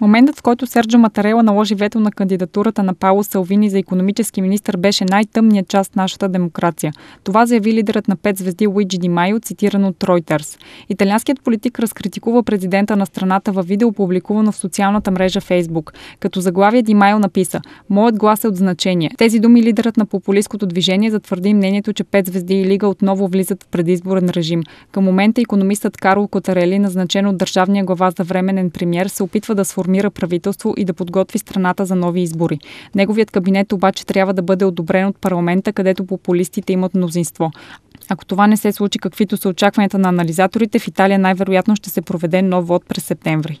Моментът, в който Серджо Матарела наложи вето на кандидатурата на Пауло Салвини за економически министр, беше най-тъмният част нашата демокрация. Това заяви лидерът на пет звезди Луиджи Ди Майо, цитиран от Reuters. Италианският политик разкритикува президента на страната във видео, публикувано в социалната мрежа Facebook. Като заглавие Ди Майо написа «Моят глас е от значение». Тези думи лидерът на популистското движение затвърди мнението, че пет звезди и лига отново влизат в предизборен режим. Към момента економистът Карл Котарели, назначен от държавния глава за временен премьер, се опитва да сформира сформира правителство и да подготви страната за нови избори. Неговият кабинет обаче трябва да бъде одобрен от парламента, където популистите имат мнозинство. Ако това не се случи, каквито са очакванията на анализаторите, в Италия най-вероятно ще се проведе нов вод през септември.